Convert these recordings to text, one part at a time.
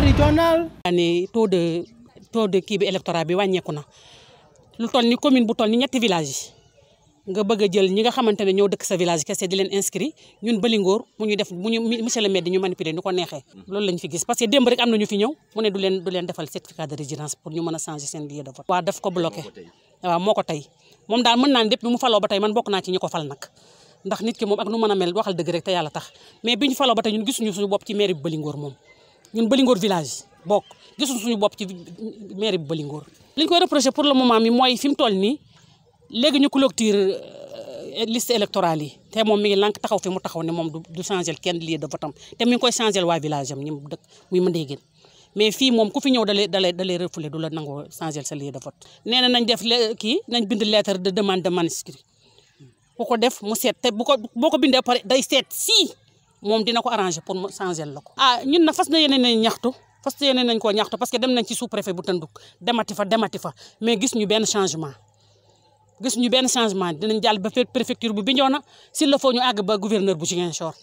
régional. année taux de taux de kii bi bi wàññeeku na lu toll ni commune bu toll ni ñetti village yi nga bëgg a jël ñi nga xamante ne ñoo dëkk sa village kese di leen inscrit ñun Balingor mu ñu def mu ñu ñu manipuler ni ko neexee. loolu lañ fi gis parce que démb rek am na ñu fi ñëw mu ne du leen defal certificat de résidence pour ñu mën a changer seen lieu de vote. waaw daf ko bloqué waaw moo ko tey moom daal mën naa ne depuis mu faloo ba tey man ñun Bëlingor village bokk gisuñ suñu bopp ci mairie bi li ñu koy reproché pour le moment mi mooy fi mu toll nii léegi ñu clôture euh, liste électorale yi te moom mi ngi lànk taxaw fi mu taxaw ne moom du changé kenn lieu de votam te mi ngi koy changé waa village am ñi mu dëkk muy mais fii moom ku fi ñëw dalee dalee dalee refoulé du la nangoo changé sa lieu de vote. nee na nañ def kii nañ bindi lettre de demande de manuscrit ku ko def mu seet te bu ko boo ko bindee pare day seet si mom dina ko arranger pour changer lako ah ñun na fas na yeneen nañ ñaxtu fas na yeneen nañ koo ñaxtu parce que dem nañ ci sous préfet bu Tënduk demati fa demati fa mais gis ñu ben changement. gis ñu ben changement dinañ jall ba préfecture bu biñona s'il le faut ñu ag ba gouverneur bu ci Ziguinchor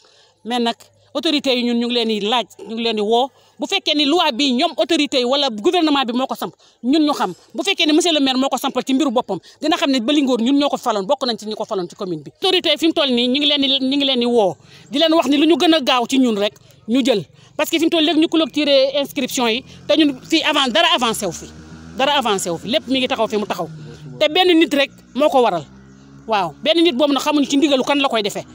mais nak autorités yi ñun ñu ngi leen di laaj ñu ngi leen di woo bu fekkee ni loi bi ñoom autorités yi wala gouvernement bi moo ko samp ñun ñu xam bu fekkee ne monsieur le maire moo ko sampal ci mbiru boppam dina xam ne Balingor ñun ñoo ko faloon bokk nañ ci ñi ko faloon ci commune bi autorités yi fi mu toll nii leen di ñu woo di leen wax ni lu ñu gën a gaaw ci ñun rek ñu jël parce que fi mu toll léegi ñu clôturer inscription yi te ñun fii avant dara avancé wu fi dara avancé wu fi lépp mi ngi taxaw fi mu taxaw te benn nit rek moo ko waral waaw benn nit boobu nag xamuñu ci ndigalu kan la koy defee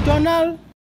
returnal